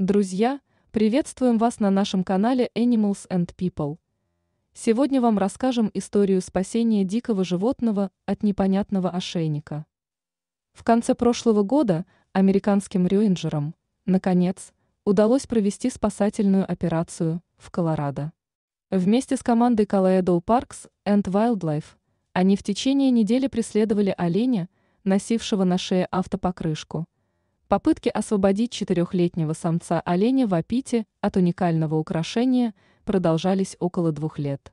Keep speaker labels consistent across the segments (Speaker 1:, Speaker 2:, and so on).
Speaker 1: Друзья, приветствуем вас на нашем канале Animals and People. Сегодня вам расскажем историю спасения дикого животного от непонятного ошейника. В конце прошлого года американским рейнджерам, наконец, удалось провести спасательную операцию в Колорадо. Вместе с командой Colorado Parks and Wildlife они в течение недели преследовали оленя, носившего на шее автопокрышку – Попытки освободить четырехлетнего самца оленя в Апите от уникального украшения продолжались около двух лет.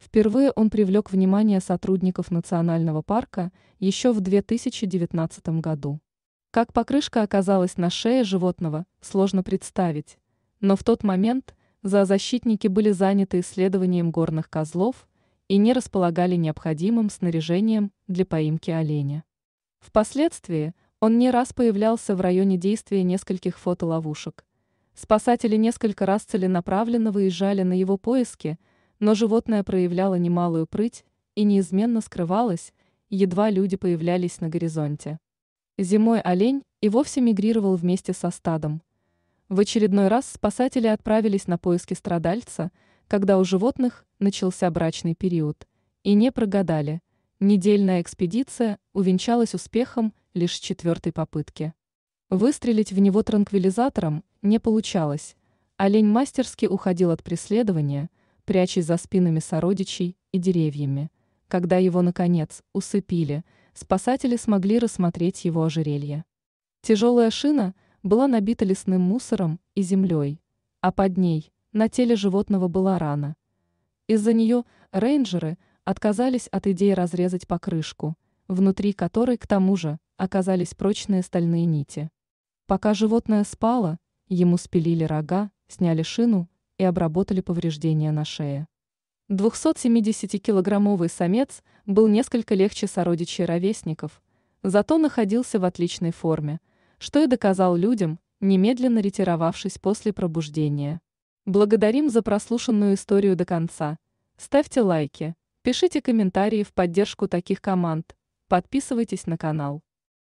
Speaker 1: Впервые он привлек внимание сотрудников национального парка еще в 2019 году. Как покрышка оказалась на шее животного, сложно представить, но в тот момент зоозащитники были заняты исследованием горных козлов и не располагали необходимым снаряжением для поимки оленя. Впоследствии он не раз появлялся в районе действия нескольких фотоловушек. Спасатели несколько раз целенаправленно выезжали на его поиски, но животное проявляло немалую прыть и неизменно скрывалось, едва люди появлялись на горизонте. Зимой олень и вовсе мигрировал вместе со стадом. В очередной раз спасатели отправились на поиски страдальца, когда у животных начался брачный период, и не прогадали. Недельная экспедиция увенчалась успехом лишь с четвертой попытки. Выстрелить в него транквилизатором не получалось. Олень мастерски уходил от преследования, прячась за спинами сородичей и деревьями. Когда его, наконец, усыпили, спасатели смогли рассмотреть его ожерелье. Тяжелая шина была набита лесным мусором и землей, а под ней на теле животного была рана. Из-за нее рейнджеры отказались от идеи разрезать покрышку – внутри которой к тому же оказались прочные стальные нити. Пока животное спало, ему спилили рога, сняли шину и обработали повреждения на шее. 270-килограммовый самец был несколько легче сородичей ровесников, зато находился в отличной форме, что и доказал людям, немедленно ретировавшись после пробуждения. Благодарим за прослушанную историю до конца. Ставьте лайки, пишите комментарии в поддержку таких команд, Подписывайтесь на канал.